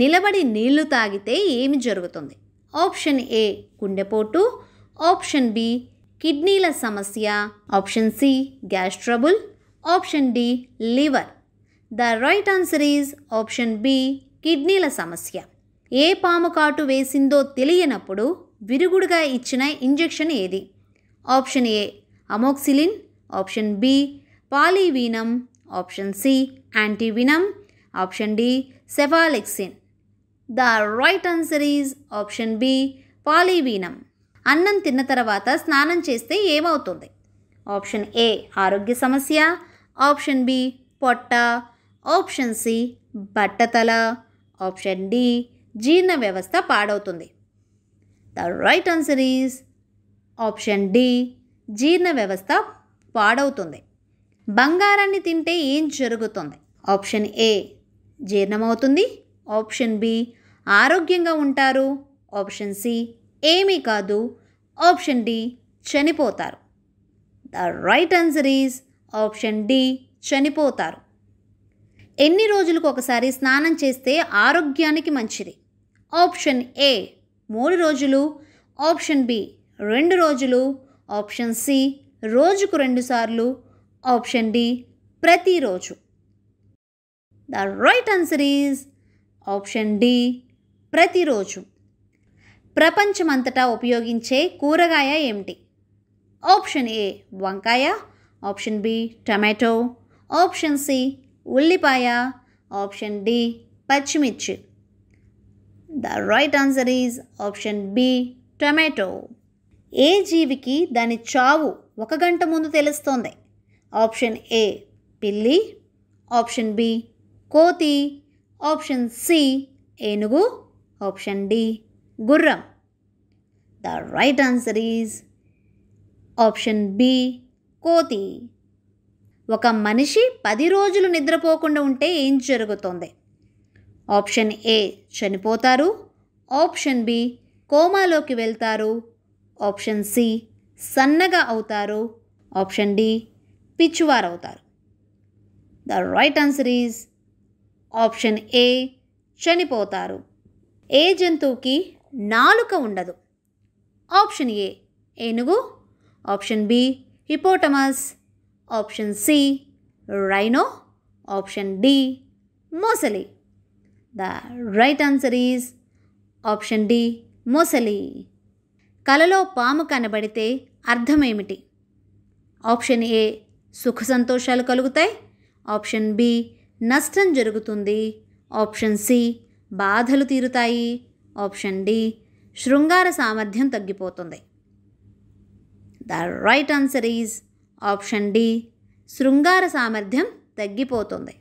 నిలబడి నీళ్లు తాగితే ఏమి జరుగుతుంది ఆప్షన్ ఏ గుండెపోటు ఆప్షన్ బి కిడ్నీల సమస్య option C gas trouble option D liver the right answer is option B కిడ్నీల సమస్య ఏ పాము కాటు వేసిందో తెలియనప్పుడు విరుగుడుగా ఇచ్చిన ఇంజెక్షన్ ఏది option A amoxicillin option B polyvenom option C antivenom option D cephalexin the right answer is option B polyvenom అన్నం తిన్న తర్వాత స్నానం చేస్తే ఏమవుతుంది ఆప్షన్ ఏ ఆరోగ్య సమస్య ఆప్షన్ బి పొట్ట ఆప్షన్ సి బట్టతల ఆప్షన్ డి జీర్ణ వ్యవస్థ పాడవుతుంది the right answer is option D జీర్ణ వ్యవస్థ పాడవుతుంది బంగారాన్ని తింటే ఏం జరుగుతుంది ఆప్షన్ ఏ జీర్ణమవుతుంది ఆప్షన్ బి ఆరోగ్యంగా ఉంటారు ఆప్షన్ సి ఏమీ కాదు ఆప్షన్ డి చనిపోతారు the right answer is option D చనిపోతారు ఎన్ని రోజులకు ఒకసారి స్నానం చేస్తే ఆరోగ్యానికి మంచిది ఆప్షన్ ఏ మూడు రోజులు ఆప్షన్ బి రెండు రోజులు ఆప్షన్ సి రోజుకు రెండుసార్లు ఆప్షన్ డి ప్రతిరోజు the right answer is option D ప్రతిరోజు ప్రపంచమంతటా ఉపయోగించే కూరగాయ ఏమిటి ఆప్షన్ ఏ వంకాయ option B tomato option C ఉల్లిపాయ ఆప్షన్ డి పచ్చిమిర్చి the right answer is option B tomato ఏ జీవికి దాని చావు ఒక గంట ముందు తెలుస్తోంది ఆప్షన్ ఏ పిల్లి ఆప్షన్ బి కోతి ఆప్షన్ సి ఏనుగు ఆప్షన్ డి గుర్రం the right answer is option B కోతి ఒక మనిషి పది రోజులు నిద్రపోకుండా ఉంటే ఏం జరుగుతుంది ఆప్షన్ ఏ చనిపోతారు ఆప్షన్ బి కోమాలోకి వెళ్తారు ఆప్షన్ సి సన్నగా అవుతారు ఆప్షన్ డి పిచ్చివారు అవుతారు the right answer is option A చనిపోతారు ఏ జంతువుకి నాలుక ఉండదు ఆప్షన్ ఏ ఏనుగు option B hippopotamus option C rhino option D మొసలి the right answer is option D మొసలి కలలో పాము కనబడితే అర్థమేమిటి ఆప్షన్ ఏ సుఖ సంతోషాలు కలుగుతాయి ఆప్షన్ బి నష్టం జరుగుతుంది ఆప్షన్ సి బాధలు తీరుతాయి ఆప్షన్ డి శృంగార సామర్థ్యం తగ్గిపోతుంది the right answer is option D శృంగార సామర్థ్యం తగ్గిపోతుంది